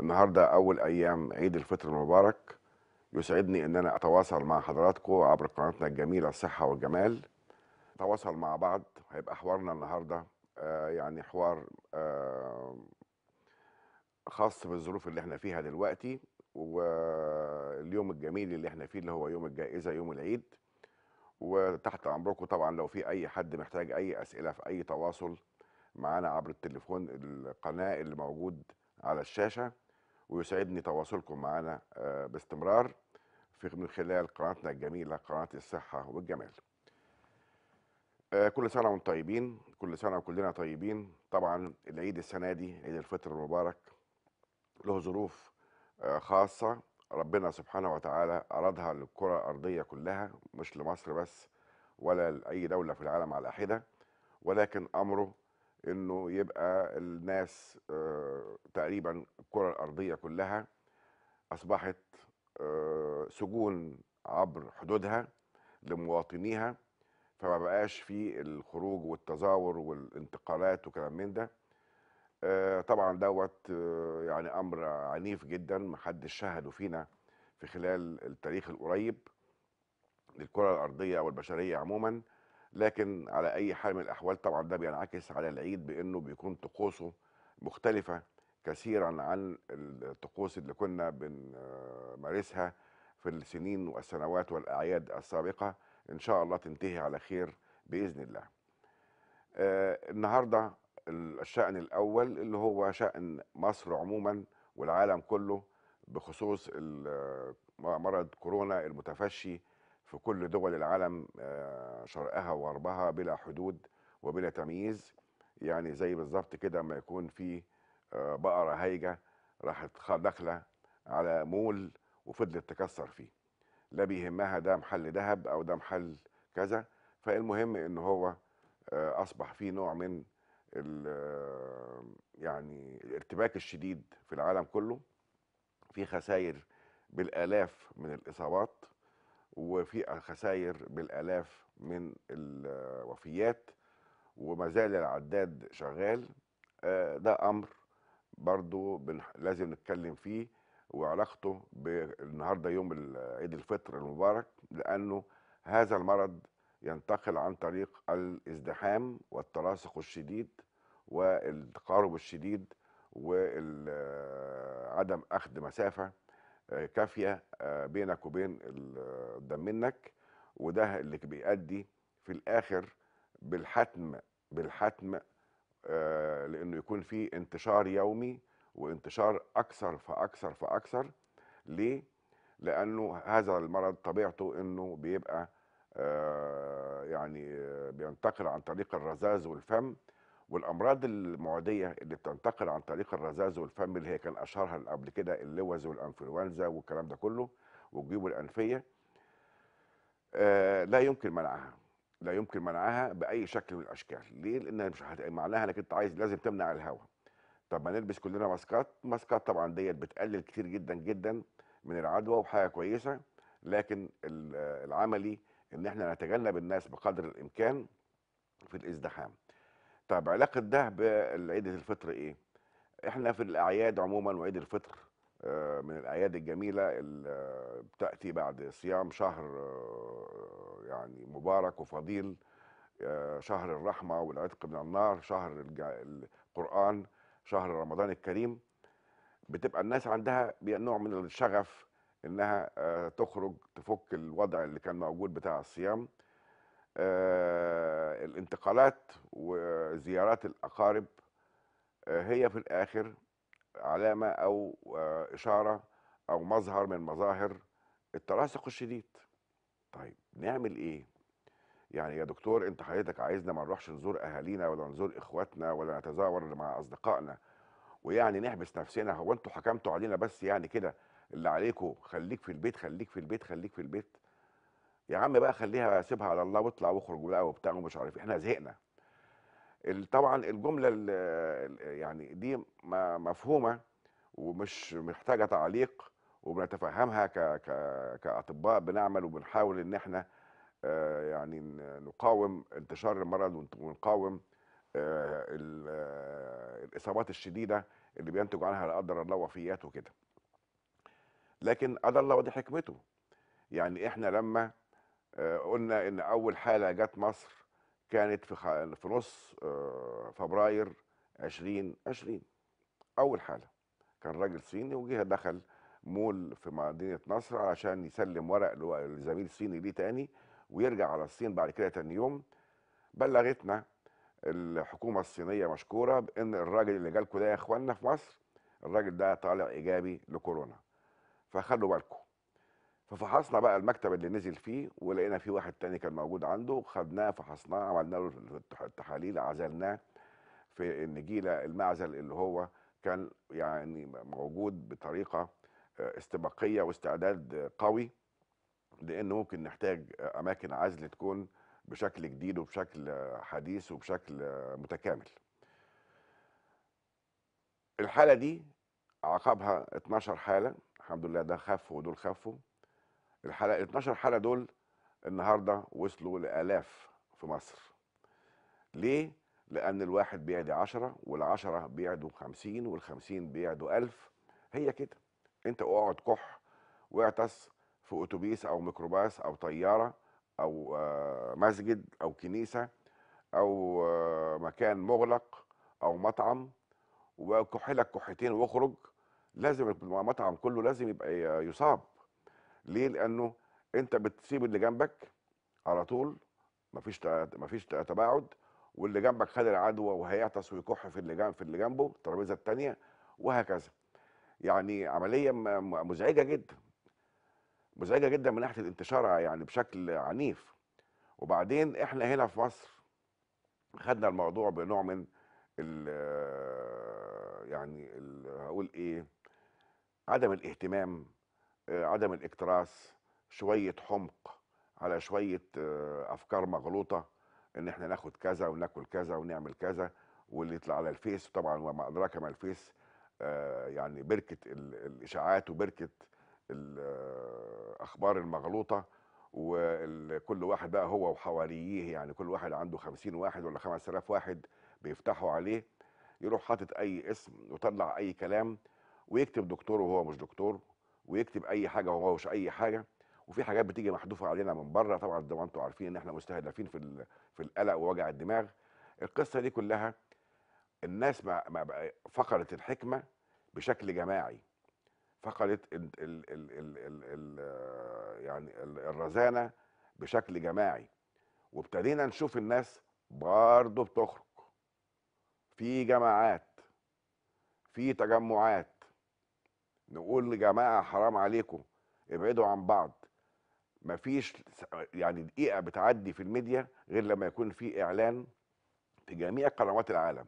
النهارده اول ايام عيد الفطر المبارك يسعدني ان انا اتواصل مع حضراتكم عبر قناتنا الجميله الصحه والجمال نتواصل مع بعض هيبقى حوارنا النهارده آه يعني حوار آه خاص بالظروف اللي احنا فيها دلوقتي واليوم الجميل اللي احنا فيه اللي هو يوم الجائزه يوم العيد وتحت امركم طبعا لو في اي حد محتاج اي اسئله في اي تواصل معانا عبر التليفون القناه اللي موجود على الشاشه ويسعدني تواصلكم معنا آه، باستمرار في من خلال قناتنا الجميلة قناة الصحة والجمال آه، كل سنة وانتم طيبين كل سنة وكلنا طيبين طبعا العيد السنة دي عيد الفطر المبارك له ظروف آه، خاصة ربنا سبحانه وتعالى أرادها للكرة الأرضية كلها مش لمصر بس ولا لأي دولة في العالم على حدة ولكن أمره انه يبقى الناس آه، تقريبا الكره الارضيه كلها اصبحت آه، سجون عبر حدودها لمواطنيها فما بقاش في الخروج والتزاور والانتقالات وكلام من ده آه، طبعا دوت يعني امر عنيف جدا محدش شهده فينا في خلال التاريخ القريب للكره الارضيه والبشريه عموما لكن على اي حال من الاحوال طبعا ده بينعكس على العيد بانه بيكون طقوسه مختلفه كثيرا عن الطقوس اللي كنا بنمارسها في السنين والسنوات والاعياد السابقه ان شاء الله تنتهي على خير باذن الله. آه النهارده الشأن الأول اللي هو شأن مصر عموما والعالم كله بخصوص آه، مرض كورونا المتفشي في كل دول العالم آه، شرقها وغربها بلا حدود وبلا تمييز يعني زي بالظبط كده ما يكون في آه، بقرة هايجة راحت داخلة على مول وفضلت تكسر فيه لا بيهمها ده محل ذهب أو ده محل كذا فالمهم إن هو آه، أصبح فيه نوع من يعني الارتباك الشديد في العالم كله في خسائر بالآلاف من الإصابات وفي خسائر بالالاف من الوفيات وما زال العداد شغال آه، ده امر برضو لازم نتكلم فيه وعلاقته النهارده يوم عيد الفطر المبارك لانه هذا المرض ينتقل عن طريق الازدحام والتلاصق الشديد والتقارب الشديد وعدم اخذ مسافه آه، كافيه آه، بينك وبين الدم منك وده اللي بيؤدي في الاخر بالحتم بالحتم آه، لانه يكون في انتشار يومي وانتشار اكثر فاكثر فاكثر ليه؟ لانه هذا المرض طبيعته انه بيبقى يعني بينتقل عن طريق الرذاذ والفم والامراض المعديه اللي بتنتقل عن طريق الرذاذ والفم اللي هي كان اشهرها قبل كده اللوز والانفلونزا والكلام ده كله والجيوب الانفيه آه لا يمكن منعها لا يمكن منعها باي شكل من الاشكال ليه لانها مش معناها انك انت عايز لازم تمنع الهواء طب ما نلبس كلنا ماسكات ماسكات طبعا ديت بتقلل كتير جدا جدا من العدوى وحاجه كويسه لكن العملي ان احنا نتجنب الناس بقدر الامكان في الازدحام طيب علاقه ده بعيد الفطر ايه؟ احنا في الاعياد عموما وعيد الفطر آه، من الاعياد الجميله اللي بتاتي بعد صيام شهر آه، يعني مبارك وفضيل آه، شهر الرحمه والعتق من النار شهر القران شهر رمضان الكريم بتبقى الناس عندها نوع من الشغف انها تخرج تفك الوضع اللي كان موجود بتاع الصيام آه، الانتقالات وزيارات الأقارب آه، هي في الآخر علامة أو آه، إشارة أو مظهر من مظاهر التلاصق الشديد طيب نعمل إيه؟ يعني يا دكتور أنت حضرتك عايزنا ما نروحش نزور أهالينا ولا نزور إخواتنا ولا نتزاور مع أصدقائنا ويعني نحبس نفسنا هو أنتوا حكمتوا علينا بس يعني كده اللي عليكم خليك في البيت خليك في البيت خليك في البيت يا عم بقى خليها سيبها على الله واطلع واخرج بقى وبتاع ومش عارف إيه. احنا زهقنا طبعا الجمله يعني دي مفهومه ومش محتاجه تعليق وبنتفهمها ك ك كاطباء بنعمل وبنحاول ان احنا آه، يعني نقاوم انتشار المرض ونقاوم آه، آه، الاصابات الشديده اللي بينتج عنها لا قدر الله وفيات وكده لكن قدر الله ودي حكمته يعني احنا لما آه، قلنا ان اول حاله جت مصر كانت في في نص آه، فبراير 2020 اول حاله كان راجل صيني وجه دخل مول في مدينه نصر علشان يسلم ورق لزميل صيني ليه تاني ويرجع على الصين بعد كده تاني يوم بلغتنا الحكومه الصينيه مشكوره بان الراجل اللي جالكوا ده يا اخوانا في مصر الراجل ده طالع ايجابي لكورونا فخلوا بالكم ففحصنا بقى المكتب اللي نزل فيه ولقينا فيه واحد تاني كان موجود عنده خدناه فحصناه عملنا له التحاليل عزلناه في النجيله المعزل اللي هو كان يعني موجود بطريقه آه، استباقيه واستعداد قوي لان ممكن نحتاج اماكن عزل تكون بشكل جديد وبشكل حديث وبشكل متكامل الحاله دي عقبها 12 حاله الحمد لله ده خف ودول خفوا الحلقه 12 حلقه دول النهارده وصلوا لالاف في مصر ليه لان الواحد بيعدي عشرة والعشرة بيعدوا 50 والخمسين بيعدوا 1000 هي كده انت اقعد كح واعتس في اتوبيس او ميكروباص او طياره او آه، مسجد او كنيسه او آه، مكان مغلق او مطعم وكحلك كحتين واخرج لازم المطعم كله لازم يبقى يصاب ليه لانه انت بتسيب اللي جنبك على طول مفيش مفيش تباعد واللي جنبك خد العدوى وهيعطس ويكح في اللي جنب في اللي جنبه الترابيزه الثانيه وهكذا يعني عمليه مزعجه جدا مزعجه جدا من ناحيه الانتشار يعني بشكل عنيف وبعدين احنا هنا في مصر خدنا الموضوع بنوع من ال يعني هقول ايه عدم الاهتمام آه، عدم الاكتراث شويه حمق على شويه آه، افكار مغلوطه ان احنا ناخد كذا وناكل كذا ونعمل كذا واللي يطلع على الفيس طبعا وما ادراك ما الفيس آه، يعني بركه الاشاعات وبركه الاخبار المغلوطه وكل واحد بقى هو وحواريه يعني كل واحد عنده خمسين واحد ولا خمس آلاف واحد بيفتحوا عليه يروح حاطط اي اسم وطلع اي كلام ويكتب دكتور وهو مش دكتور ويكتب اي حاجه وهو مش اي حاجه وفي حاجات بتيجي محذوفه علينا من بره طبعا زي ما انتم عارفين ان احنا مستهدفين في في القلق ووجع الدماغ القصه دي كلها الناس ما, ما فقدت الحكمه بشكل جماعي فقدت ال ال ال ال ال يعني الرزانه بشكل جماعي وابتدينا نشوف الناس برضه بتخرج في جماعات في تجمعات نقول لجماعه حرام عليكم ابعدوا عن بعض مفيش يعني دقيقه بتعدي في الميديا غير لما يكون في اعلان في جميع قنوات العالم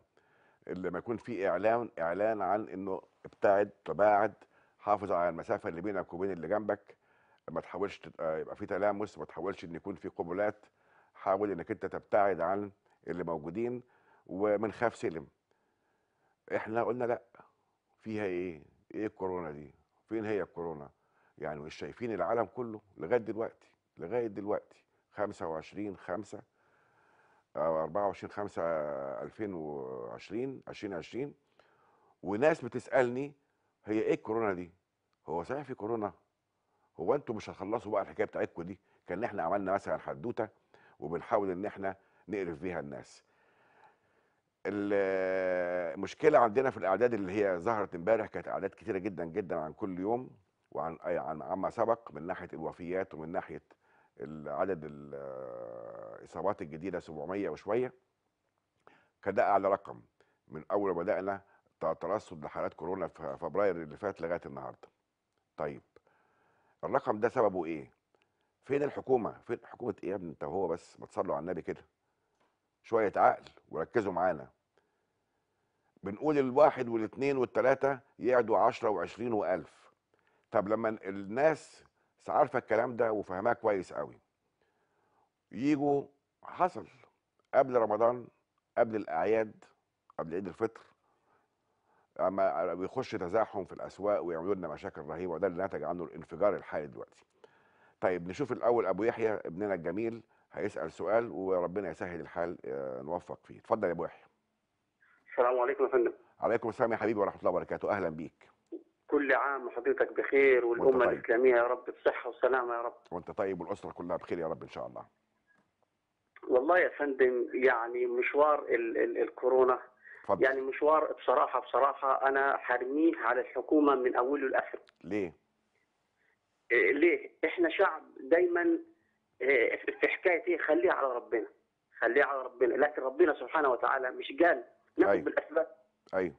لما يكون في اعلان اعلان عن انه ابتعد تباعد حافظ على المسافه اللي بينك وبين اللي جنبك ما تحاولش يبقى في تلامس ما تحاولش ان يكون في قبلات حاول انك انت تبتعد عن اللي موجودين ومن خاف سلم احنا قلنا لا فيها ايه ايه الكورونا دي فين هي الكورونا يعني مش شايفين العالم كله لغايه دلوقتي لغايه دلوقتي 25 5 او 24 5 2020 2020 وناس بتسالني هي ايه الكورونا دي هو صحيح في كورونا هو انتوا مش هتخلصوا بقى الحكايه بتاعتكم دي كان احنا عملنا مثلا حدوته وبنحاول ان احنا نقرف بيها الناس المشكله عندنا في الاعداد اللي هي ظهرت امبارح كانت اعداد كتيره جدا جدا عن كل يوم وعن عن عما سبق من ناحيه الوفيات ومن ناحيه عدد الاصابات الجديده 700 وشويه كان ده اعلى رقم من اول ما بدانا ترصد لحالات كورونا في فبراير اللي فات لغايه النهارده. طيب الرقم ده سببه ايه؟ فين الحكومه؟ فين حكومه ايه يا ابني انت وهو بس ما تصلوا على النبي كده. شويه عقل وركزوا معانا بنقول الواحد والاثنين والثلاثه يقعدوا 10 و20 و1000 طب لما الناس عارفه الكلام ده وفهمها كويس قوي يجوا حصل قبل رمضان قبل الاعياد قبل عيد الفطر اما بيخش تزاحم في الاسواق ويعملوا لنا مشاكل رهيبه وده اللي نتج عنه الانفجار الحالي دلوقتي طيب نشوف الاول ابو يحيى ابننا الجميل هيسال سؤال وربنا يسهل الحال آه، نوفق فيه اتفضل يا ابو يحيى السلام عليكم يا فندم عليكم السلام يا حبيبي ورحمه الله وبركاته اهلا بيك كل عام وحضرتك بخير والامه طيب. الاسلاميه يا رب بصحه وسلامه يا رب وانت طيب والاسره كلها بخير يا رب ان شاء الله والله يا فندم يعني مشوار ال ال الكورونا فضل. يعني مشوار بصراحه بصراحه انا حرميه على الحكومه من اوله لاخره ليه آه، ليه احنا شعب دايما إيه، في حكايه ايه خليها على ربنا خليها على ربنا لكن ربنا سبحانه وتعالى مش قال ناخذ أيوه. بالاسباب ايوه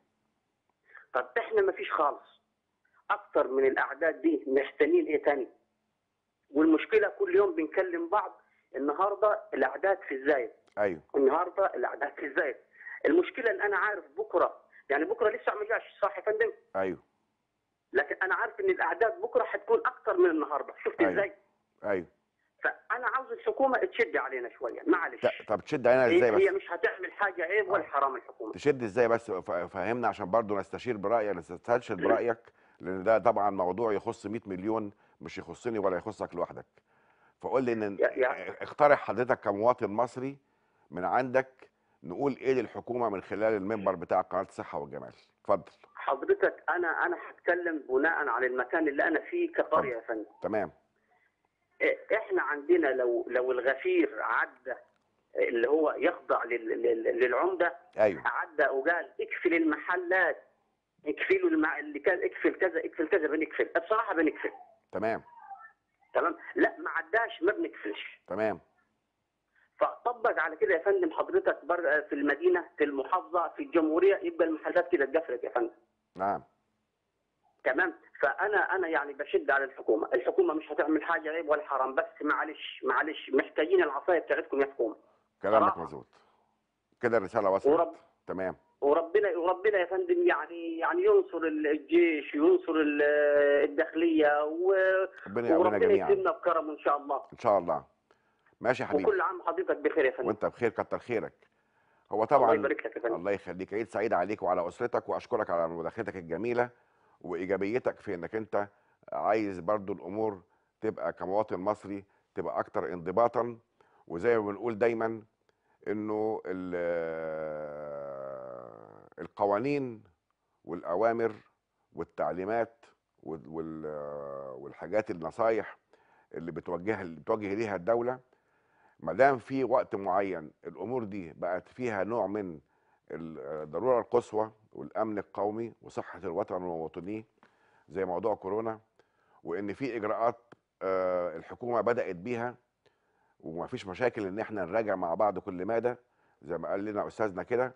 طب احنا ما فيش خالص اكتر من الاعداد دي محتاجين ايه تاني والمشكله كل يوم بنكلم بعض النهارده الاعداد في الزايد ايوه النهارده الاعداد في الزايد المشكله ان انا عارف بكره يعني بكره لسه ما جاش صح يا فندم ايوه لكن انا عارف ان الاعداد بكره هتكون اكتر من النهارده شفت أيوه. ازاي ايوه فانا عاوز الحكومه تشد علينا شويه معلش طب تشد علينا ازاي بس هي مش هتعمل حاجه عيب آه. ولا حرام الحكومه تشد ازاي بس فهمنا عشان برضو نستشير برايك نستشير برايك لان ده طبعا موضوع يخص 100 مليون مش يخصني ولا يخصك لوحدك فقول لي ان آه، اقترح حضرتك كمواطن مصري من عندك نقول ايه للحكومه من خلال المنبر بتاع قناه الصحه والجمال اتفضل حضرتك انا انا هتكلم بناء على المكان اللي انا فيه كقريه يا فندم تمام احنا عندنا لو لو الغفير عدى اللي هو يخضع للعمده أيوة. عدى وقال اقفل المحلات اقفلوا اللي كان اقفل كذا اقفل كذا بنقفل بصراحه بنقفل تمام تمام لا ما عداش ما بنقفلش تمام فطبق على كده يا فندم حضرتك بر في المدينه في المحافظه في الجمهوريه يبقى المحلات كده اتقفلت يا فندم نعم تمام فانا انا يعني بشد على الحكومه الحكومه مش هتعمل حاجه عيب ولا حرام بس معلش معلش محتاجين العصايه بتاعتكم يا حكومه كلامك مظبوط كده الرساله وصلت ورب... تمام وربنا وربنا يا فندم يعني يعني ينصر الجيش ينصر الداخليه و... ربنا وربنا يكرمنا بكرمه ان شاء الله ان شاء الله ماشي يا حبيبي وكل عام حضرتك بخير يا فندم وانت بخير كتر خيرك هو طبعا الله يبارك لك يا فندم الله يخليك عيد سعيد عليك وعلى اسرتك واشكرك على مداخلتك الجميله وايجابيتك في انك انت عايز برضو الامور تبقى كمواطن مصري تبقى اكتر انضباطا وزي ما بنقول دايما انه آه، القوانين والاوامر والتعليمات والحاجات النصايح اللي بتوجهها اللي بتوجه ليها الدوله ما دام في وقت معين الامور دي بقت فيها نوع من الضروره آه، القصوى والامن القومي وصحه الوطن ومواطنيه زي موضوع كورونا وان في اجراءات آه، الحكومه بدات بيها وما فيش مشاكل ان احنا نراجع مع بعض كل مادة زي ما قال لنا استاذنا كده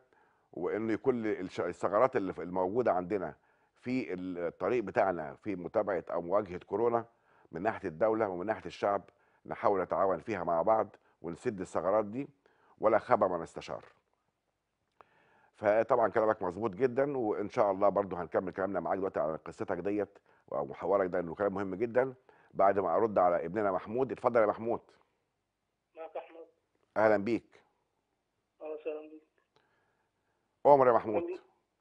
وان كل الثغرات اللي الموجوده عندنا في الطريق بتاعنا في متابعه او مواجهه كورونا من ناحيه الدوله ومن ناحيه الشعب نحاول نتعاون فيها مع بعض ونسد الثغرات دي ولا خاب من استشار فطبعا كلامك مظبوط جدا وان شاء الله برضو هنكمل كلامنا معاك دلوقتي على قصتك ديت ومحورك ده انه كلام مهم جدا بعد ما ارد على ابننا محمود اتفضل يا محمود معك احمد اهلا بيك اهلا وسهلا بيك عمر يا محمود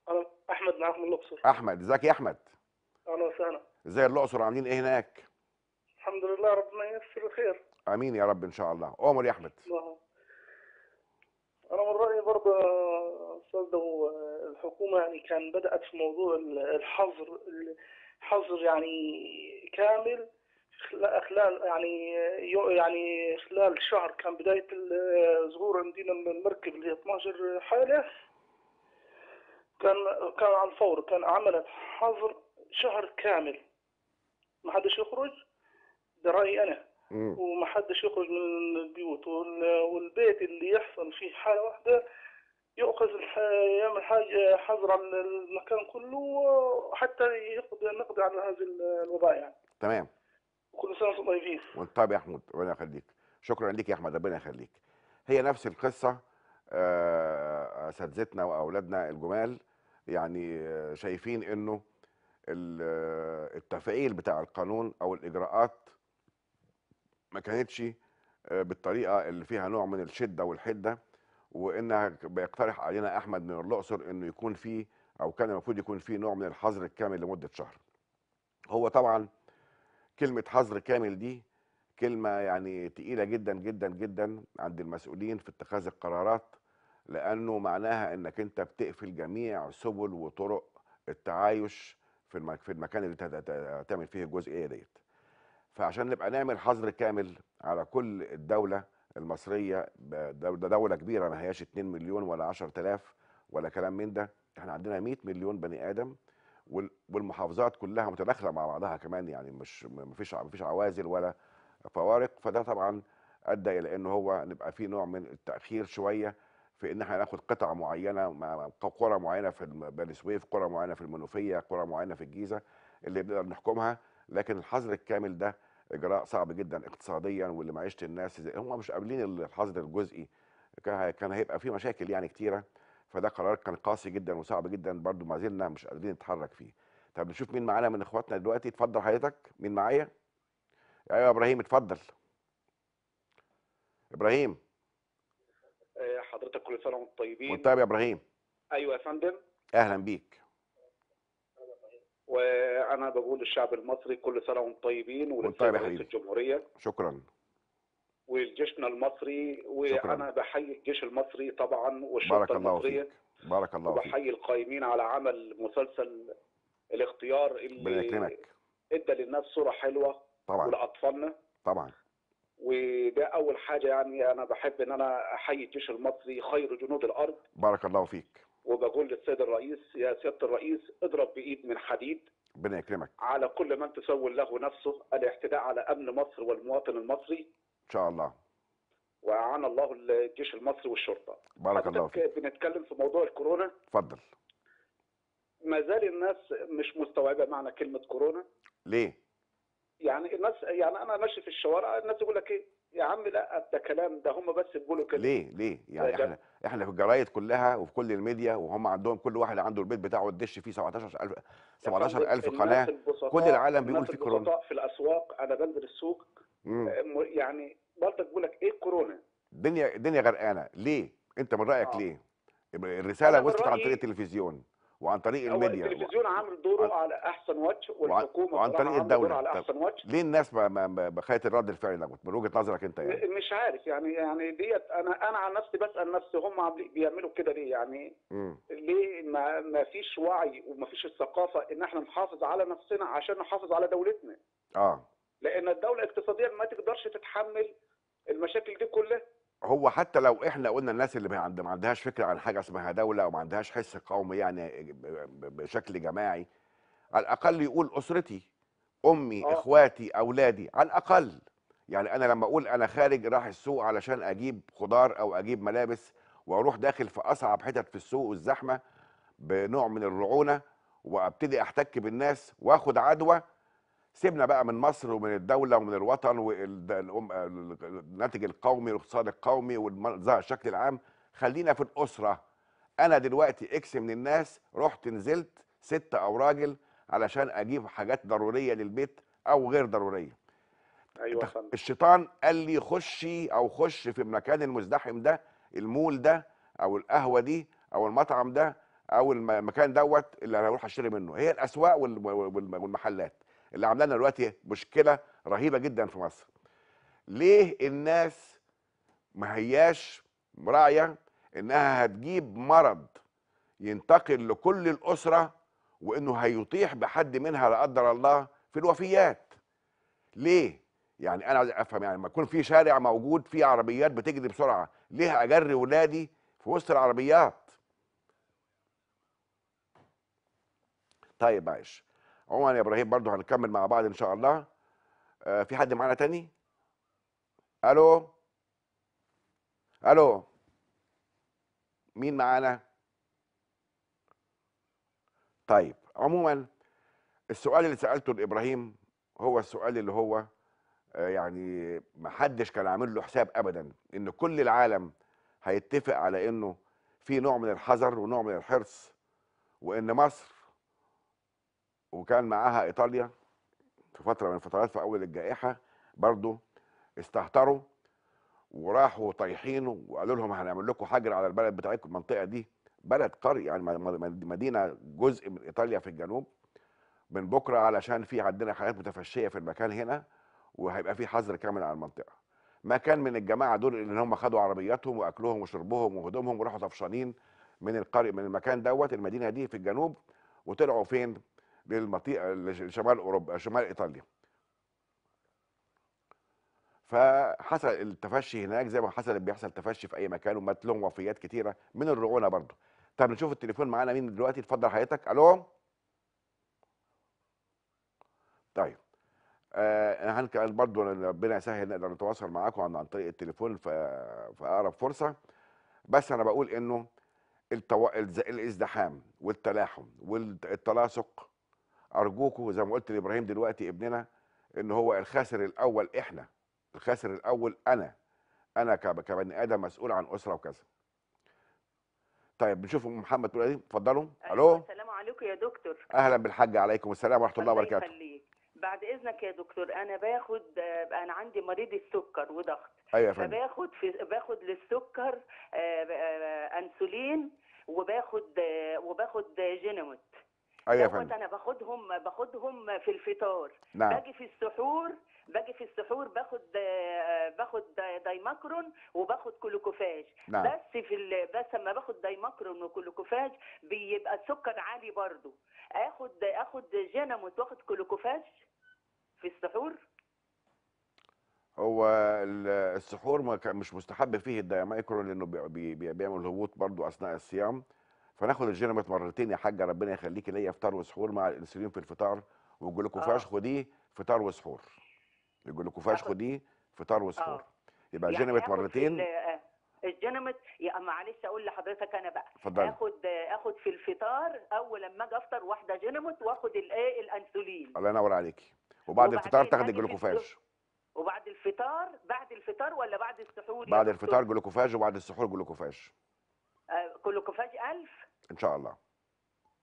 انا احمد معاك من الاقصر احمد ازيك يا احمد اهلا وسهلا ازاي الاقصر عاملين ايه هناك الحمد لله ربنا ييسر الخير امين يا رب ان شاء الله عمر يا احمد الله. انا من رايي برضه الاستاذ آه، لو الحكومه يعني كان بدات في موضوع الحظر حظر يعني كامل خلال يعني آه، يعني خلال شهر كان بدايه آه، ظهور عندنا المركب اللي 12 حاله كان كان على الفور كان عملت حظر شهر كامل ما حدش يخرج ده رايي انا وما حدش يخرج من البيوت والبيت اللي يحصل فيه حاله واحده يأخذ يعمل حاجة حظر على المكان كله حتى يقضي نقضي على هذه الوضائع يعني تمام كل سنة وانتم طيبين وانت طيب يا أحمد ربنا يخليك شكرا ليك يا أحمد ربنا يخليك هي نفس القصة آه، أساتذتنا وأولادنا الجمال يعني آه، شايفين إنه آه، التفعيل بتاع القانون أو الإجراءات ما كانتش بالطريقة اللي فيها نوع من الشدة والحدة وان بيقترح علينا احمد من الاقصر انه يكون في او كان المفروض يكون في نوع من الحظر الكامل لمده شهر. هو طبعا كلمه حظر كامل دي كلمه يعني تقيله جدا جدا جدا عند المسؤولين في اتخاذ القرارات لانه معناها انك انت بتقفل جميع سبل وطرق التعايش في في المكان اللي تعمل فيه الجزئيه ديت. فعشان نبقى نعمل حظر كامل على كل الدوله المصريه ده دوله كبيره ما هياش 2 مليون ولا 10000 ولا كلام من ده احنا عندنا 100 مليون بني ادم والمحافظات كلها متداخله مع بعضها كمان يعني مش مفيش مفيش عوازل ولا فوارق فده طبعا ادى الى ان هو نبقى في نوع من التاخير شويه في ان احنا ناخد قطع معينه قرى معينه في بني سويف قرى معينه في المنوفيه قرى معينه في الجيزه اللي بنقدر نحكمها لكن الحظر الكامل ده اجراء صعب جدا اقتصاديا واللي معيشه الناس زي هم مش قابلين الحظر الجزئي كان كان هيبقى في مشاكل يعني كتيره فده قرار كان قاسي جدا وصعب جدا برضو ما زلنا مش قادرين نتحرك فيه طب نشوف مين معانا من اخواتنا دلوقتي اتفضل حضرتك مين معايا ايوه يا ابراهيم اتفضل ابراهيم آه، حضرتك كل سنه وانتم طيبين وانت طيب يا ابراهيم ايوه يا فندم اهلا بيك وانا بقول للشعب المصري كل سنه وانتم طيبين وللسيد رئيس الجمهوريه شكرا والجيشنا المصري وانا بحيي الجيش المصري طبعا والشرطه المصريه فيك. بارك الله فيك وبحيي القائمين على عمل مسلسل الاختيار اللي ادى للناس صوره حلوه طبعا ولاطفالنا طبعا وده اول حاجه يعني انا بحب ان انا احيي الجيش المصري خير جنود الارض بارك الله فيك وبقول للسيد الرئيس يا سياده الرئيس اضرب بايد من حديد ربنا يكرمك على كل من تسول له نفسه الاعتداء على امن مصر والمواطن المصري ان شاء الله واعان الله الجيش المصري والشرطه بارك الله فيك بنتكلم في موضوع الكورونا اتفضل ما زال الناس مش مستوعبه معنى كلمه كورونا ليه يعني الناس يعني انا ماشي في الشوارع الناس يقول لك ايه يا عم لا ده كلام ده هم بس بيقولوا كده ليه ليه يعني احنا احنا في الجرايد كلها وفي كل الميديا وهم عندهم كل واحد عنده البيت بتاعه الدش فيه 17000 17000 قناه كل العالم بيقول في كورونا في الاسواق انا بنزل السوق مم. آه، يعني برضك بيقول لك ايه كورونا الدنيا الدنيا غرقانه ليه انت من رايك آه. ليه الرساله وصلت عن طريق التلفزيون وعن طريق الميديا التلفزيون عامل دوره على احسن وجه والحكومه وعن طريق الدوله على احسن وجه ليه الناس ما خدت الرد الفعل ده من وجهه نظرك انت يعني مش عارف يعني يعني ديت انا انا عن نفسي بسال نفسي هم بيعملوا كده ليه يعني م. ليه ما, ما فيش وعي وما فيش الثقافه ان احنا نحافظ على نفسنا عشان نحافظ على دولتنا اه لان الدوله اقتصاديا ما تقدرش تتحمل المشاكل دي كلها هو حتى لو احنا قلنا الناس اللي ما عندهاش فكره عن حاجه اسمها دوله وما عندهاش حس قومي يعني آه، بشكل جماعي على الاقل يقول اسرتي امي أوه. اخواتي اولادي على الاقل يعني انا لما اقول انا خارج راح السوق علشان اجيب خضار او اجيب ملابس واروح داخل في اصعب حتت في السوق والزحمه بنوع من الرعونه وابتدي احتك بالناس واخد عدوى سيبنا بقى من مصر ومن الدوله ومن الوطن والناتج القومي والاقتصاد القومي والشكل الشكل العام خلينا في الاسره انا دلوقتي اكس من الناس رحت نزلت ست او راجل علشان اجيب حاجات ضروريه للبيت او غير ضروريه ايوه الشيطان قال لي خشي او خش في المكان المزدحم ده المول ده او القهوه دي او المطعم ده او المكان دوت اللي انا هروح اشتري منه هي الاسواق والمحلات اللي عامله لنا دلوقتي مشكله رهيبه جدا في مصر ليه الناس ما هياش مراعيه انها هتجيب مرض ينتقل لكل الاسره وانه هيطيح بحد منها لا قدر الله في الوفيات ليه يعني انا عايز افهم يعني لما يكون في شارع موجود فيه عربيات بتجري بسرعه ليه اجري ولادي في وسط العربيات طيب معلش عمر يا ابراهيم برضه هنكمل مع بعض ان شاء الله آه في حد معانا تاني الو الو مين معانا طيب عموما السؤال اللي سالته لابراهيم هو السؤال اللي هو آه، يعني ما حدش كان عامل له حساب ابدا ان كل العالم هيتفق على انه في نوع من الحذر ونوع من الحرص وان مصر وكان معاها ايطاليا في فتره من الفترات في اول الجائحه برضو استهتروا وراحوا طايحين وقالوا لهم هنعمل لكم حجر على البلد بتاعتكم المنطقه دي بلد قرية يعني مدينه جزء من ايطاليا في الجنوب من بكره علشان في عندنا حالات متفشيه في المكان هنا وهيبقى في حظر كامل على المنطقه ما كان من الجماعه دول ان هم خدوا عربياتهم واكلهم وشربهم وهدومهم وراحوا طفشانين من القرية من المكان دوت المدينه دي في الجنوب وطلعوا فين للمطيئة لشمال اوروبا شمال ايطاليا فحصل التفشي هناك زي ما حصل بيحصل تفشي في اي مكان ومات لهم وفيات كتيره من الرعونه برضه طب نشوف التليفون معانا مين دلوقتي اتفضل حضرتك الو طيب آه هنكمل برضه ربنا يسهل نقدر نتواصل معاكم عن طريق التليفون في اقرب فرصه بس انا بقول انه التو... الازدحام والتلاحم والتلاصق ارجوكم زي ما قلت لابراهيم دلوقتي ابننا ان هو الخاسر الاول احنا الخاسر الاول انا انا كبني ادم مسؤول عن اسره وكذا طيب نشوف ام محمد تقول ايه اتفضلوا أيوة، الو السلام عليكم يا دكتور اهلا بالحاج عليكم السلام ورحمه الله وبركاته يخليك بعد اذنك يا دكتور انا باخد انا عندي مريض السكر وضغط ايوه يا فندم في باخد للسكر آه، آه، آه، انسولين وباخد وباخد جيناموت ايوه يا فندم انا باخدهم باخدهم في الفطار نعم باجي في السحور باجي في السحور باخد آه، باخد دايماكرون وباخد كلوكوفاج نعم. بس في ال... بس لما باخد دايماكرون وكلوكوفاج بيبقى السكر عالي برضو اخد اخد جيناموت واخد كلوكوفاج في السحور هو السحور مش مستحب فيه الدايماكرون لانه بيعمل هبوط برضو اثناء الصيام فناخد الجيرمت مرتين يا حاجه ربنا يخليكي ليا فطار وسحور مع الانسولين في الفطار والجلوكوفاش آه. خديه فطار وسحور الجلوكوفاش خديه فطار وسحور آه. يبقى الجيرمت يعني مرتين آه. الجنمت يا معلش اقول لحضرتك انا بقى فضل. اخد اخد في الفطار اول لما اجي افطر واحده جنمت واخد الايه الانسولين الله ينور عليكي وبعد الفطار تاخد الجلوكوفاش وبعد الفطار بعد الفطار ولا بعد السحور بعد الفطار جلوكوفاج وبعد السحور جلوكوفاج آه، كلكم فاج 1000 ان شاء الله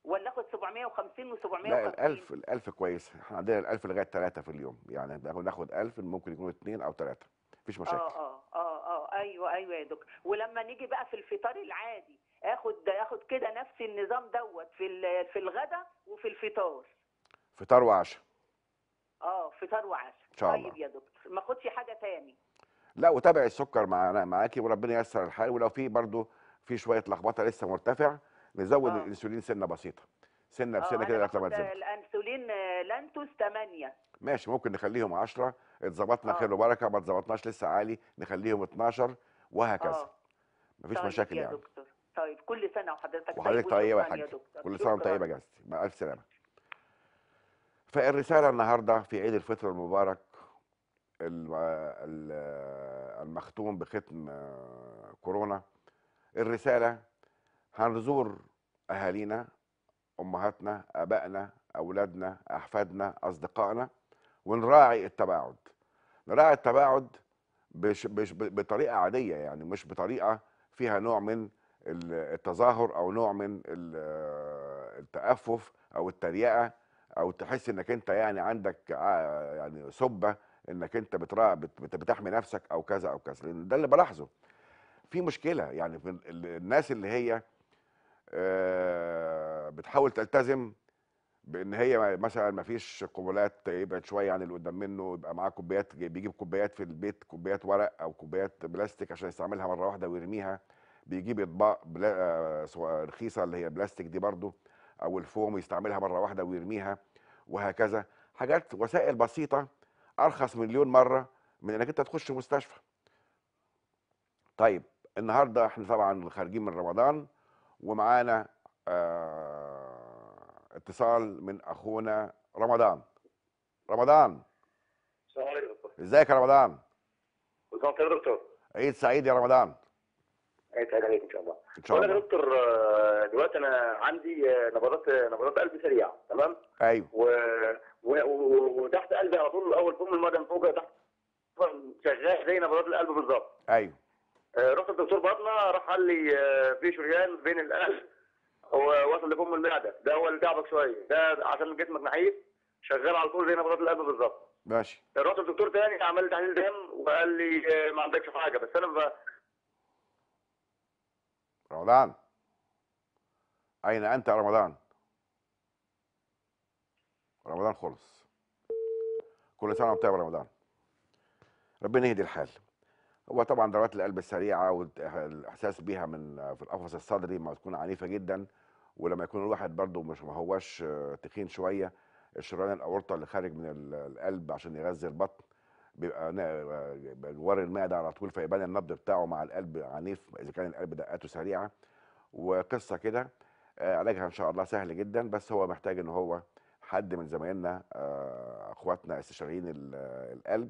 ولا ناخد 750 و750 لا ال 1000 ال 1000 كويس احنا عندنا ال 1000 لغايه 3 في اليوم يعني ناخد 1000 ممكن يكونوا 2 او 3 مفيش آه، مشاكل اه اه اه ايوه ايوه يا دكتور ولما نيجي بقى في الفطار العادي اخد اخد كده نفس النظام دوت في في الغدا وفي الفطار فطار وعشاء اه فطار وعشاء ان شاء طيب الله طيب يا دكتور ما اخدش حاجه تاني لا وتابع السكر مع معاكي وربنا ييسر الحال ولو في برضه في شويه لخبطه لسه مرتفع نزود آه. الانسولين سنه بسيطه سنه آه، بسنه كده لغايه ما الانسولين لانتوس 8 ماشي ممكن نخليهم 10 اتظبطنا آه. خير وبركه ما اتظبطناش لسه عالي نخليهم 12 وهكذا آه. مفيش طيب مشاكل يعني دكتور. طيب كل سنه وحضرتك طيب، وحضرتك طيبه يا حاج كل سنه وانت طيبه يا جاستي مع الف سلامه فالرساله النهارده في عيد الفطر المبارك المختوم بختم آه، كورونا الرسالة هنزور أهالينا أمهاتنا أبائنا أولادنا أحفادنا أصدقائنا ونراعي التباعد نراعي التباعد بش بش بطريقة عادية يعني مش بطريقة فيها نوع من التظاهر أو نوع من التأفف أو التريقة أو تحس إنك أنت يعني عندك يعني سبة إنك أنت بتحمي نفسك أو كذا أو كذا لأن ده اللي بلاحظه في مشكله يعني في الناس اللي هي آه، بتحاول تلتزم بان هي مثلا ما فيش قبلات يبعد شويه عن اللي قدام منه يبقى معاه كوبايات بيجيب كوبايات في البيت كوبايات ورق او كوبايات بلاستيك عشان يستعملها مره واحده ويرميها بيجيب اطباق بلا... آه، رخيصه اللي هي بلاستيك دي برضو او الفوم يستعملها مره واحده ويرميها وهكذا حاجات وسائل بسيطه ارخص مليون مره من انك انت تخش مستشفى طيب النهارده احنا طبعا خارجين من رمضان ومعانا آه اتصال من اخونا رمضان رمضان السلام عليكم ازيك يا رمضان ازيك يا دكتور عيد سعيد يا رمضان عيد سعيد عليك ان شاء الله ان شاء الله يا دكتور آه، دلوقتي انا عندي آه، نبضات آه، نبضات قلب سريعه تمام ايوه و... و... و... وتحت قلبي على طول اول فم المدن فوق تحت شغال زي نبضات القلب بالظبط ايوه آه، رحت الدكتور بطنه راح قال لي آه، في شريان بين القلب ووصل لفم المعده ده هو اللي تعبك شويه ده عشان جسمك نحيف شغال على طول زي نبضات القلب بالظبط ماشي رحت لدكتور تاني عمل لي تحليل دم وقال لي آه، ما عندكش حاجه بس انا ب... رمضان اين انت رمضان رمضان خلص كل سنه وانت طيب رمضان ربنا يهدي الحال هو طبعا ضربات القلب السريعه والاحساس بيها من في القفص الصدري ما تكون عنيفه جدا ولما يكون الواحد برضه مش ما هوش تخين شويه الشريان الاورطه اللي خارج من القلب عشان يغذي البطن بيبقى جوار المعده على طول فيبان النبض بتاعه مع القلب عنيف اذا كان القلب دقاته سريعه وقصه كده آه، علاجها ان شاء الله سهل جدا بس هو محتاج ان هو حد من زمايلنا آه، اخواتنا استشاريين القلب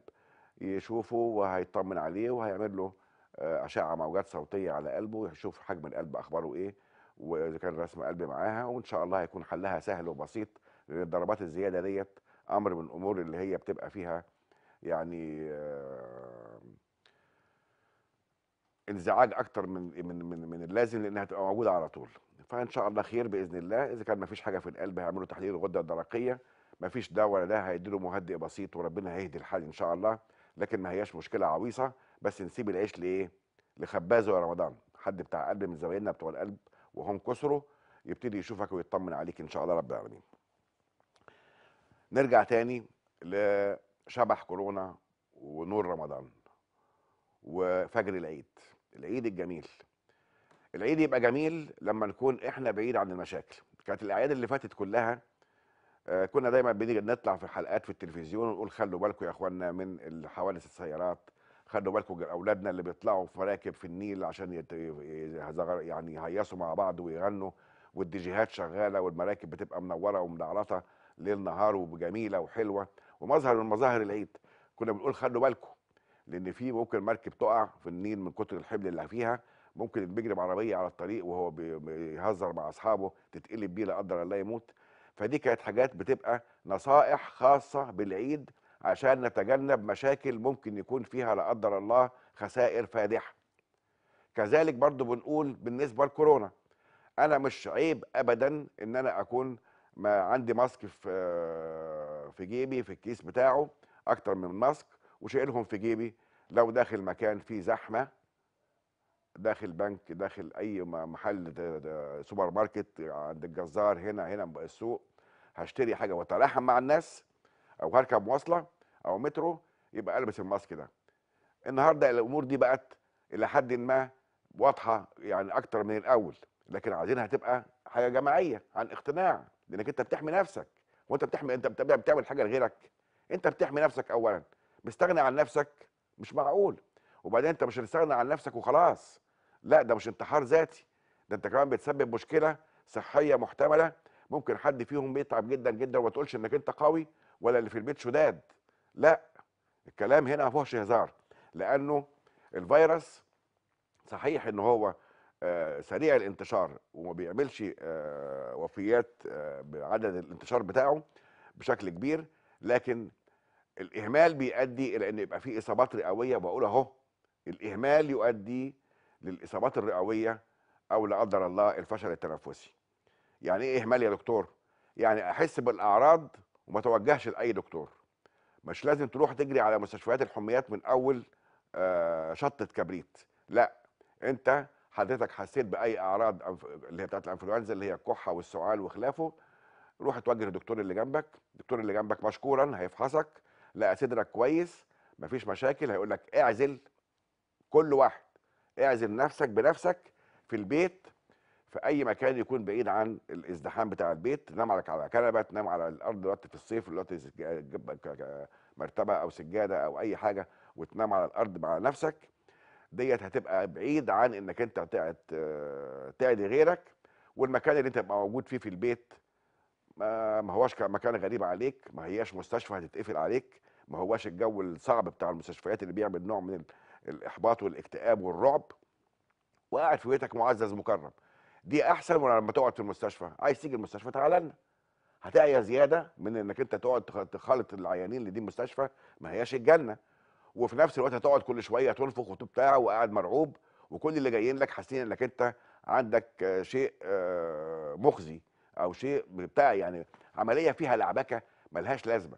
يشوفه وهيطمن عليه وهيعمل له آه، اشعه موجات صوتيه على قلبه ويشوف حجم القلب اخباره ايه واذا كان رسم قلب معاها وان شاء الله هيكون حلها سهل وبسيط لان الضربات الزياده ديت امر من الامور اللي هي بتبقى فيها يعني آه، انزعاج اكتر من من من, من اللازم لانها تبقى موجوده على طول فان شاء الله خير باذن الله اذا كان ما فيش حاجه في القلب هيعملوا تحليل الغده الدرقيه ما فيش دواء ولا ده هيديله مهدئ بسيط وربنا هيهدي الحال ان شاء الله لكن ما هياش مشكله عويصه بس نسيب العيش لايه لخبازه يا رمضان حد بتاع قلب من زمايلنا بتوع القلب وهم كسروا يبتدي يشوفك ويطمن عليك ان شاء الله رب العالمين نرجع تاني لشبح كورونا ونور رمضان وفجر العيد العيد الجميل العيد يبقى جميل لما نكون احنا بعيد عن المشاكل كانت الاعياد اللي فاتت كلها آه، كنا دايما بنيجي نطلع في حلقات في التلفزيون ونقول خلوا بالكم يا اخوانا من حوادث السيارات خلوا بالكم اولادنا اللي بيطلعوا في مراكب في النيل عشان يعني يهيصوا مع بعض ويغنوا والديجيهات شغاله والمراكب بتبقى منوره ومنعرطه ليل نهار وجميله وحلوه ومظهر من مظاهر العيد كنا بنقول خلوا بالكم لان في ممكن مركب تقع في النيل من كتر الحبل اللي فيها ممكن اللي بيجري بعربيه على الطريق وهو بيهزر مع اصحابه تتقلب بيه لا قدر الله يموت فدي كانت حاجات بتبقى نصائح خاصه بالعيد عشان نتجنب مشاكل ممكن يكون فيها لا قدر الله خسائر فادحه كذلك برضو بنقول بالنسبه لكورونا انا مش عيب ابدا ان انا اكون ما عندي ماسك في في جيبي في الكيس بتاعه اكتر من ماسك وشايلهم في جيبي لو داخل مكان فيه زحمه داخل بنك داخل اي محل سوبر ماركت عند الجزار هنا هنا السوق هشتري حاجه واتلاحم مع الناس او هركب مواصله او مترو يبقى البس الماسك ده النهارده الامور دي بقت الى حد ما واضحه يعني اكتر من الاول لكن عايزينها تبقى حاجه جماعيه عن اقتناع لانك انت بتحمي نفسك وانت بتحمي انت بتعمل حاجه لغيرك انت بتحمي نفسك اولا مستغني عن نفسك مش معقول وبعدين انت مش هتستغنى عن نفسك وخلاص لا ده مش انتحار ذاتي ده انت كمان بتسبب مشكله صحيه محتمله ممكن حد فيهم بيتعب جدا جدا وما تقولش انك انت قوي ولا اللي في البيت شداد لا الكلام هنا ما فيهوش هزار لانه الفيروس صحيح ان هو آه، سريع الانتشار وما بيعملش آه، وفيات آه، بعدد الانتشار بتاعه بشكل كبير لكن الاهمال بيؤدي الى ان يبقى في اصابات رئويه بقول اهو الاهمال يؤدي للاصابات الرئويه او لا قدر الله الفشل التنفسي يعني ايه اهمال يا دكتور يعني احس بالاعراض وما توجهش لاي دكتور مش لازم تروح تجري على مستشفيات الحميات من اول آه، شطه كبريت لا انت حضرتك حسيت باي اعراض اللي هي بتاعت الانفلونزا اللي هي الكحه والسعال وخلافه روح توجه للدكتور اللي جنبك الدكتور اللي جنبك مشكورا هيفحصك لقى صدرك كويس مفيش مشاكل هيقول لك اعزل كل واحد اعزل نفسك بنفسك في البيت في اي مكان يكون بعيد عن الازدحام بتاع البيت تنام على على كنبه تنام على الارض دلوقتي في الصيف دلوقتي تجيب مرتبه او سجاده او اي حاجه وتنام على الارض مع نفسك ديت هتبقى بعيد عن انك انت تعدي غيرك والمكان اللي انت تبقى موجود فيه في البيت ما هواش مكان غريب عليك ما هياش مستشفى هتتقفل عليك ما هواش الجو الصعب بتاع المستشفيات اللي بيعمل نوع من الاحباط والاكتئاب والرعب وقاعد في بيتك معزز مكرم دي احسن من لما تقعد في المستشفى عايز تيجي المستشفى تعال لنا هتعيا زياده من انك انت تقعد تخالط العيانين اللي دي المستشفى ما هياش الجنه وفي نفس الوقت هتقعد كل شويه تنفخ وتبتاع وقاعد مرعوب وكل اللي جايين لك حاسين انك انت عندك آه، شيء آه، مخزي او شيء بتاع يعني عمليه فيها لعبكه ملهاش لازمه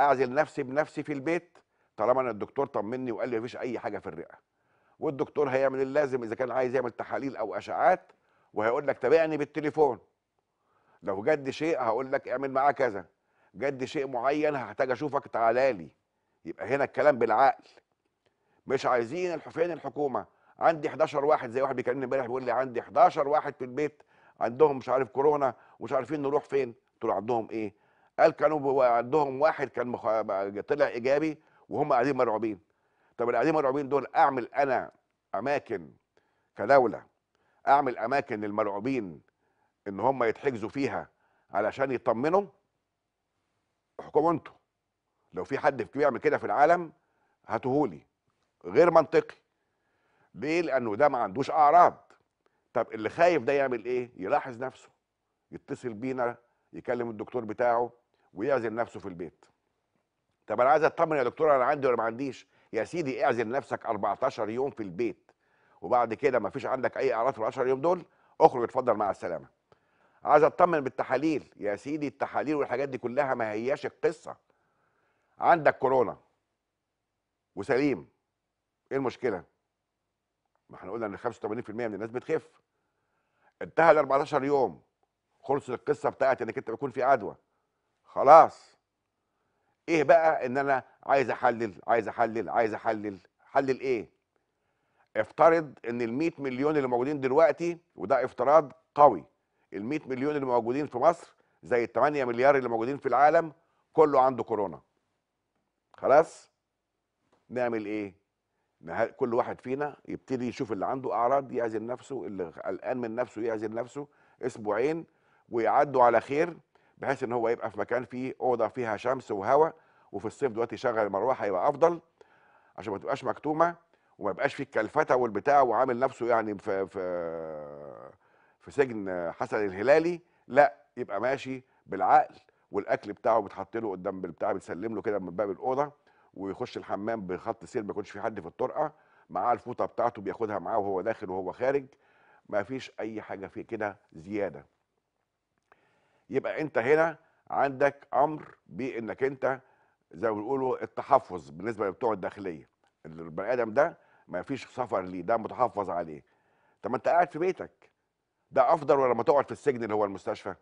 اعزل نفسي بنفسي في البيت طالما انا الدكتور طمني وقال لي مفيش اي حاجه في الرئه والدكتور هيعمل اللازم اذا كان عايز يعمل تحاليل او اشعات وهيقول لك تابعني بالتليفون لو جد شيء هقول لك اعمل معاه كذا جد شيء معين هحتاج اشوفك تعالى لي يبقى هنا الكلام بالعقل مش عايزين الحفين الحكومه عندي 11 واحد زي واحد بيكلمني امبارح بيقول لي عندي 11 واحد في البيت عندهم مش عارف كورونا ومش عارفين نروح فين قلت له عندهم ايه قال كانوا عندهم واحد كان مخ... طلع ايجابي وهم قاعدين مرعوبين طب اللي قاعدين مرعوبين دول اعمل انا اماكن كدوله اعمل اماكن للمرعوبين ان هم يتحجزوا فيها علشان يطمنوا احكموا انتوا لو في حد بيعمل كده في العالم هاتهولي غير منطقي ليه لانه ده ما عندوش اعراض طب اللي خايف ده يعمل ايه يلاحظ نفسه يتصل بينا يكلم الدكتور بتاعه ويعزل نفسه في البيت طب انا عايز اطمن يا دكتور انا عندي ولا ما عنديش يا سيدي اعزل نفسك 14 يوم في البيت وبعد كده ما فيش عندك اي اعراض في ال10 يوم دول اخرج اتفضل مع السلامه عايز اطمن بالتحاليل يا سيدي التحاليل والحاجات دي كلها ما هياش القصه عندك كورونا وسليم ايه المشكله ما احنا قلنا ان 85% من الناس بتخف انتهى ال 14 يوم خلصت القصه بتاعت انك انت بيكون في عدوى خلاص ايه بقى ان انا عايز احلل عايز احلل عايز احلل حلل ايه افترض ان ال 100 مليون اللي موجودين دلوقتي وده افتراض قوي ال 100 مليون اللي موجودين في مصر زي ال 8 مليار اللي موجودين في العالم كله عنده كورونا خلاص نعمل ايه كل واحد فينا يبتدي يشوف اللي عنده اعراض يعزل نفسه اللي قلقان من نفسه يعزل نفسه اسبوعين ويعدوا على خير بحيث ان هو يبقى في مكان فيه اوضه فيها شمس وهواء وفي الصيف دلوقتي يشغل المروحه يبقى افضل عشان ما تبقاش مكتومه وما يبقاش فيه الكلفتة والبتاع وعامل نفسه يعني في في في سجن حسن الهلالي لا يبقى ماشي بالعقل والاكل بتاعه بيتحط له قدام بتاع بتسلم له كده من باب الاوضه ويخش الحمام بخط سير ما يكونش في حد في الطرقه معاه الفوطه بتاعته بياخدها معاه وهو داخل وهو خارج ما فيش اي حاجه فيه كده زياده يبقى انت هنا عندك امر بانك انت زي ما بيقولوا التحفظ بالنسبه لبتوع الداخليه البني ادم ده ما فيش سفر ليه ده متحفظ عليه طب ما انت قاعد في بيتك ده افضل ولا ما تقعد في السجن اللي هو المستشفى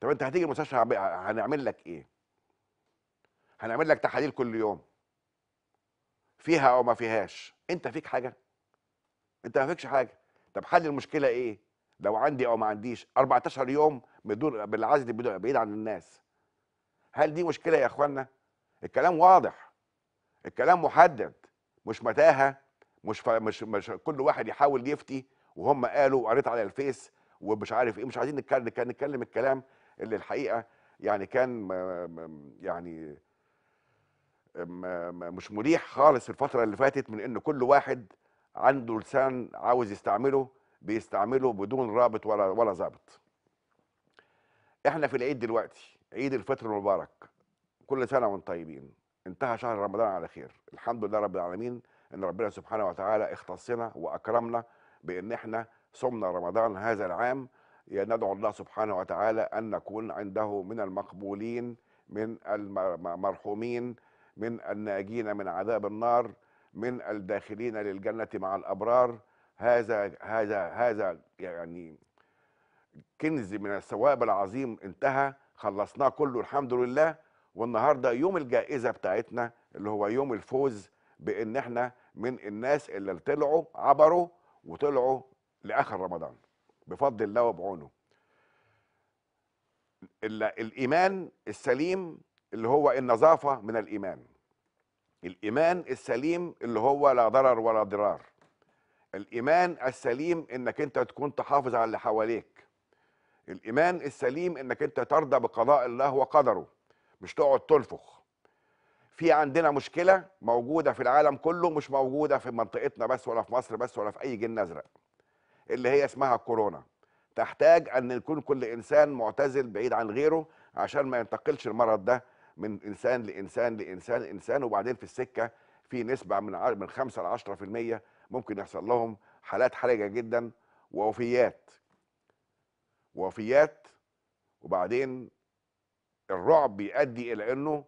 طب انت هتيجي المستشفى هنعمل لك ايه هنعمل لك تحاليل كل يوم فيها او ما فيهاش انت فيك حاجه انت ما فيكش حاجه طب حل المشكله ايه لو عندي او ما عنديش 14 يوم بدون بالعزل بعيد عن الناس هل دي مشكله يا اخوانا الكلام واضح الكلام محدد مش متاهه مش مش مش كل واحد يحاول يفتي وهم قالوا وقريت على الفيس ومش عارف ايه مش عايزين نتكلم نتكلم, نتكلم الكلام اللي الحقيقه يعني كان يعني مش مريح خالص الفتره اللي فاتت من ان كل واحد عنده لسان عاوز يستعمله بيستعمله بدون رابط ولا ولا ظابط احنا في العيد دلوقتي عيد الفطر المبارك كل سنه وانتم طيبين انتهى شهر رمضان على خير الحمد لله رب العالمين ان ربنا سبحانه وتعالى اختصنا واكرمنا بان احنا صمنا رمضان هذا العام ندعو الله سبحانه وتعالى ان نكون عنده من المقبولين من المرحومين من الناجين من عذاب النار من الداخلين للجنه مع الابرار هذا هذا هذا يعني كنز من الثواب العظيم انتهى خلصناه كله الحمد لله والنهارده يوم الجائزه بتاعتنا اللي هو يوم الفوز بان احنا من الناس اللي طلعوا عبروا وطلعوا لاخر رمضان بفضل الله وبعونه الايمان السليم اللي هو النظافه من الايمان الايمان السليم اللي هو لا ضرر ولا ضرار الايمان السليم انك انت تكون تحافظ على اللي حواليك الايمان السليم انك انت ترضى بقضاء الله وقدره مش تقعد تنفخ في عندنا مشكله موجوده في العالم كله مش موجوده في منطقتنا بس ولا في مصر بس ولا في اي جن ازرق اللي هي اسمها الكورونا تحتاج ان يكون كل انسان معتزل بعيد عن غيره عشان ما ينتقلش المرض ده من انسان لانسان لانسان لانسان وبعدين في السكه في نسبه من من 5 ل 10% ممكن يحصل لهم حالات حرجه جدا ووفيات وفيات وبعدين الرعب بيؤدي الى انه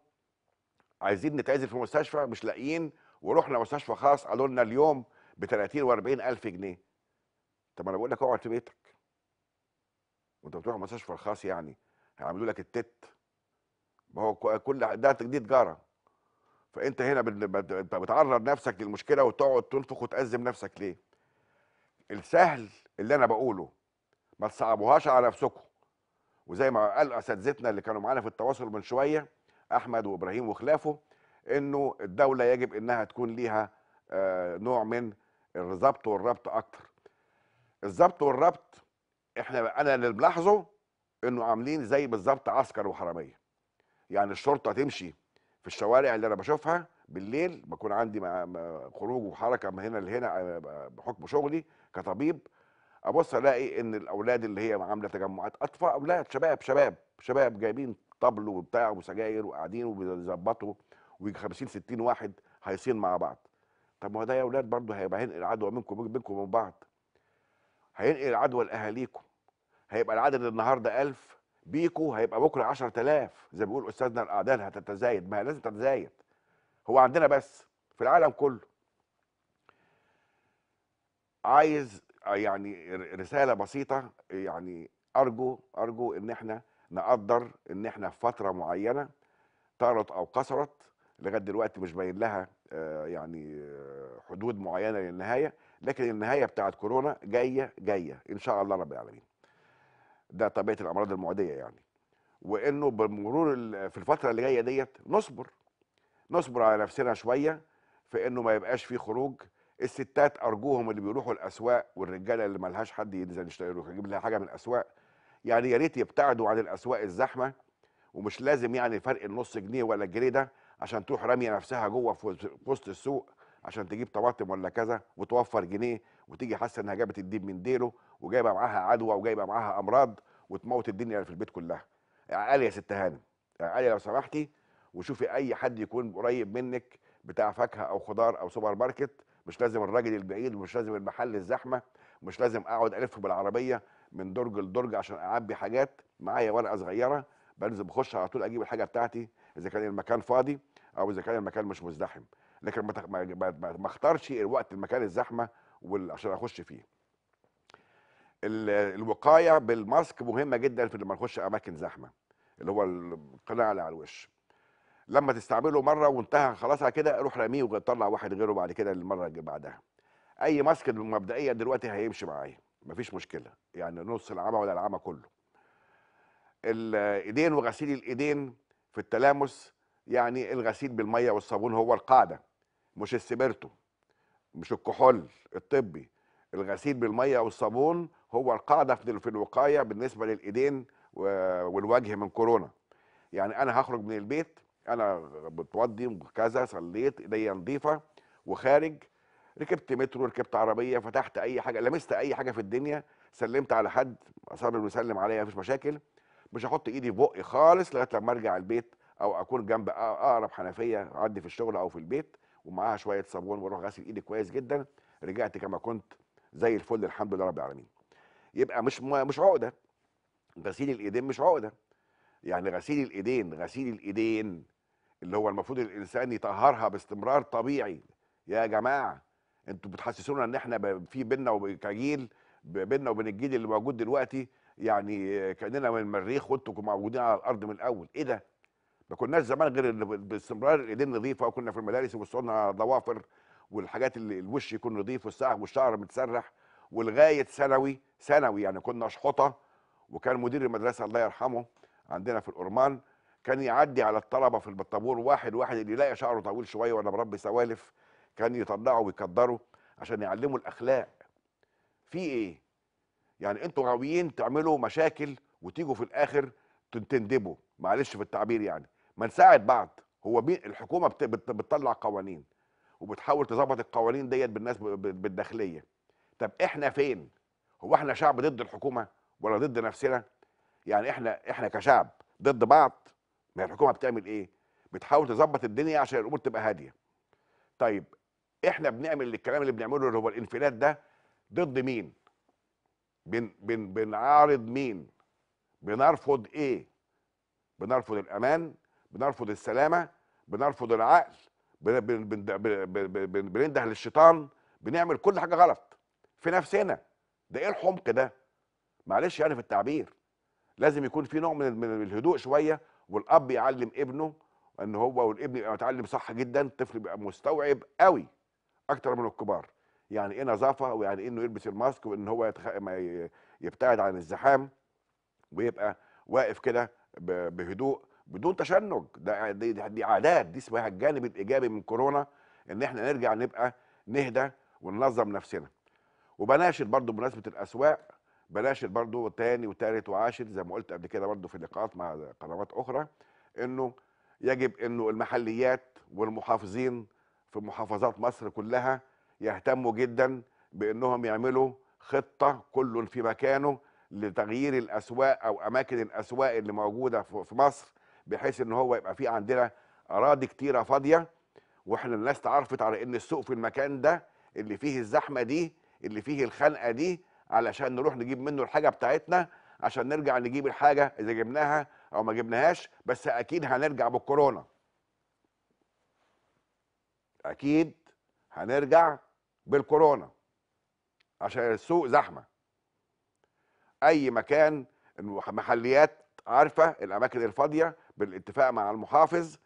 عايزين نتعزل في مستشفى مش لاقيين ورحنا مستشفى خاص قالوا لنا اليوم ب 30 و 40 الف جنيه طب انا بقول لك اقعد في بيتك وانت بتروح المستشفى الخاص يعني هيعملوا لك التت ما هو كل ده دي تجاره فانت هنا بتعرض نفسك للمشكله وتقعد تنفخ وتأزم نفسك ليه؟ السهل اللي انا بقوله ما تصعبوهاش على نفسكم وزي ما قال اساتذتنا اللي كانوا معانا في التواصل من شويه احمد وابراهيم وخلافه انه الدوله يجب انها تكون ليها آه، نوع من الضبط والربط اكتر الضبط والربط احنا انا اللي بلاحظه انه عاملين زي بالظبط عسكر وحراميه يعني الشرطه تمشي في الشوارع اللي انا بشوفها بالليل بكون عندي خروج وحركه من هنا لهنا آه، بحكم شغلي كطبيب ابص الاقي ان الاولاد اللي هي عامله تجمعات اطفال اولاد شباب شباب شباب جايبين طبل وبتاع وسجاير وقاعدين وبيظبطوا ويجي 50 60 واحد هيصين مع بعض طب ما هو ده يا اولاد برضه هيبقى هينقل عدوى منكم بينكم وبين بعض هينقل عدوى لاهاليكم هيبقى العدد النهارده 1000 بيكو هيبقى بكره 10000 زي ما بيقول استاذنا الاعداد هتتزايد ما هي لازم تتزايد هو عندنا بس في العالم كله عايز آه، يعني رساله بسيطه يعني ارجو ارجو ان احنا نقدر ان احنا في فتره معينه طارت او قصرت لغايه دلوقتي مش باين لها آه، يعني آه، حدود معينه للنهايه لكن النهايه بتاعت كورونا جايه جايه ان شاء الله رب العالمين ده طبيعه الامراض المعديه يعني وانه بمرور في الفتره اللي جايه ديت نصبر نصبر على نفسنا شويه في انه ما يبقاش في خروج الستات ارجوهم اللي بيروحوا الاسواق والرجاله اللي ملهاش حد ينزل يشتري يجيب لها حاجه من الاسواق يعني يا ريت يبتعدوا عن الاسواق الزحمه ومش لازم يعني فرق النص جنيه ولا الجنيه ده عشان تروح راميه نفسها جوه في وسط السوق عشان تجيب طماطم ولا كذا وتوفر جنيه وتيجي حاسه انها جابت الدين من ديله وجايبه معاها عدوى وجايبه معاها امراض وتموت الدنيا في البيت كلها. عاليه يا ست هانم عاليه لو سمحتي وشوفي اي حد يكون قريب منك بتاع فاكهه او خضار او سوبر ماركت مش لازم الراجل البعيد مش لازم المحل الزحمه مش لازم اقعد الف بالعربيه من درج لدرج عشان اعبي حاجات معايا ورقه صغيره بنزل بخش على طول اجيب الحاجه بتاعتي اذا كان المكان فاضي او اذا كان المكان مش مزدحم لكن ما اختارش الوقت المكان الزحمه عشان اخش فيه الوقايه بالماسك مهمه جدا في لما نخش اماكن زحمه اللي هو القناع اللي على الوش لما تستعمله مره وانتهى خلاص على كده روح رميه وطلع واحد غيره بعد كده المره اللي بعدها اي ماسك مبدئيا دلوقتي هيمشي معايا مفيش مشكله يعني نص العمى ولا العمى كله الايدين وغسيل الايدين في التلامس يعني الغسيل بالميه والصابون هو القاعده مش السبرتو مش الكحول الطبي الغسيل بالميه والصابون هو القاعده في الوقايه بالنسبه للايدين والوجه من كورونا يعني انا هخرج من البيت انا بتوضي وكذا صليت ايديا نظيفه وخارج ركبت مترو ركبت عربيه فتحت اي حاجه لمست اي حاجه في الدنيا سلمت على حد اصر انه يسلم عليا مفيش مشاكل مش هحط ايدي في بقي خالص لغايه لما ارجع البيت او اكون جنب اقرب حنفيه اعدي في الشغل او في البيت ومعاها شويه صابون واروح غسل ايدي كويس جدا رجعت كما كنت زي الفل الحمد لله رب العالمين يبقى مش مش عقده غسيل الايدين مش عقده يعني غسيل الايدين غسيل الايدين اللي هو المفروض الانسان يطهرها باستمرار طبيعي يا جماعه انتوا بتحسسونا ان احنا في بينا وكجيل بينا وبين الجيل اللي موجود دلوقتي يعني كاننا من المريخ وانتوا موجودين على الارض من الاول ايه ده ما كناش زمان غير باستمرار الايدين نظيفه وكنا في المدارس وصلنا ضوافر والحاجات اللي الوش يكون نظيف والشعر متسرح ولغايه ثانوي ثانوي يعني كنا شحطه وكان مدير المدرسه الله يرحمه عندنا في الأورمان كان يعدي على الطلبة في الطابور واحد واحد اللي يلاقي شعره طويل شوية ولا مربي سوالف كان يطلعه ويكدره عشان يعلمه الأخلاق في إيه؟ يعني أنتوا غاويين تعملوا مشاكل وتيجوا في الآخر تندبوا معلش في التعبير يعني ما نساعد بعض هو مين الحكومة بتطلع قوانين وبتحاول تظبط القوانين ديت بالناس بالداخلية طب إحنا فين؟ هو احنا شعب ضد الحكومة ولا ضد نفسنا؟ يعني احنا احنا كشعب ضد بعض ما الحكومه بتعمل ايه؟ بتحاول تظبط الدنيا عشان الامور تبقى هاديه. طيب احنا بنعمل الكلام اللي بنعمله اللي هو الانفلات ده ضد مين؟ بن بن بنعارض مين؟ بنرفض ايه؟ بنرفض الامان، بنرفض السلامه، بنرفض العقل، بن بن بن بننده للشيطان، بنعمل كل حاجه غلط في نفسنا. ده ايه الحمق ده؟ معلش يعني في التعبير. لازم يكون في نوع من الهدوء شويه والاب يعلم ابنه ان هو والابن يبقى متعلم صح جدا الطفل بيبقى مستوعب قوي اكتر من الكبار يعني ايه نظافه ويعني ايه انه يلبس الماسك وان هو يتخ... ما يبتعد عن الزحام ويبقى واقف كده بهدوء بدون تشنج ده دي, دي عادات دي اسمها الجانب الايجابي من كورونا ان احنا نرجع نبقى نهدى وننظم نفسنا وبناشد برضو بمناسبه الاسواق بلاش برضه تاني وتالت وعاشر زي ما قلت قبل كده برضه في لقاءات مع قنوات اخرى انه يجب انه المحليات والمحافظين في محافظات مصر كلها يهتموا جدا بانهم يعملوا خطه كل في مكانه لتغيير الاسواق او اماكن الاسواق اللي موجوده في مصر بحيث ان هو يبقى في عندنا اراضي كتيره فاضيه واحنا الناس تعرفت على ان السوق في المكان ده اللي فيه الزحمه دي اللي فيه الخنقه دي علشان نروح نجيب منه الحاجه بتاعتنا عشان نرجع نجيب الحاجه اذا جبناها او ما جبناهاش بس اكيد هنرجع بالكورونا اكيد هنرجع بالكورونا عشان السوق زحمه اي مكان المحليات عارفه الاماكن الفاضيه بالاتفاق مع المحافظ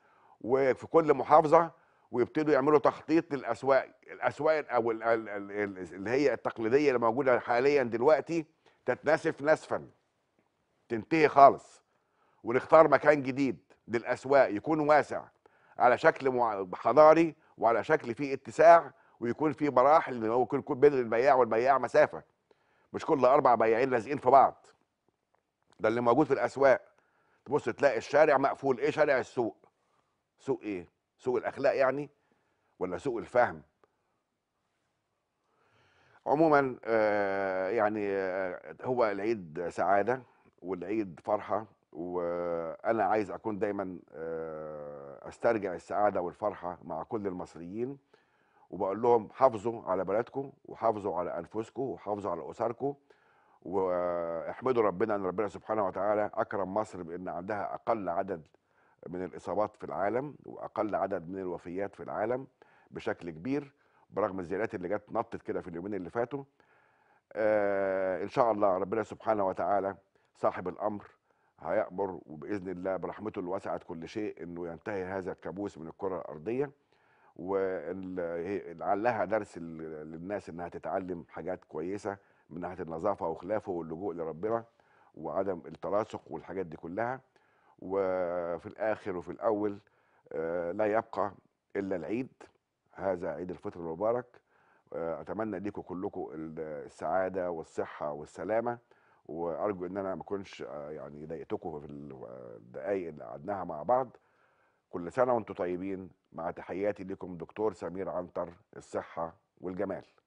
وفي كل محافظه ويبتدوا يعملوا تخطيط للاسواق الاسواق او اللي هي التقليديه اللي موجوده حاليا دلوقتي تتنسف نسفا تنتهي خالص ونختار مكان جديد للاسواق يكون واسع على شكل حضاري وعلى شكل فيه اتساع ويكون فيه مراحل اللي هو يكون بين البياع والبياع مسافه مش كل اربع بياعين لازقين في بعض ده اللي موجود في الاسواق تبص تلاقي الشارع مقفول ايه شارع السوق سوق ايه سوء الاخلاق يعني ولا سوء الفهم عموما آه، يعني آه، هو العيد سعاده والعيد فرحه وانا عايز اكون دايما آه، استرجع السعاده والفرحه مع كل المصريين وبقول لهم حافظوا على بلدكم وحافظوا على انفسكم وحافظوا على اسركم واحمدوا ربنا ان ربنا سبحانه وتعالى اكرم مصر بان عندها اقل عدد من الاصابات في العالم واقل عدد من الوفيات في العالم بشكل كبير برغم الزيادات اللي جت نطت كده في اليومين اللي فاتوا آه ان شاء الله ربنا سبحانه وتعالى صاحب الامر هيامر وباذن الله برحمته اللي وسعت كل شيء انه ينتهي هذا الكابوس من الكره الارضيه ولعلها درس للناس انها تتعلم حاجات كويسه من ناحيه النظافه وخلافه واللجوء لربنا وعدم التلاصق والحاجات دي كلها وفي الآخر وفي الأول آه، لا يبقى إلا العيد هذا عيد الفطر المبارك آه، أتمنى ليكم كلكم السعادة والصحة والسلامة وأرجو إن أنا ما أكونش آه، يعني ضايقتكم في الدقايق اللي قعدناها مع بعض كل سنة وأنتم طيبين مع تحياتي لكم دكتور سمير عنتر الصحة والجمال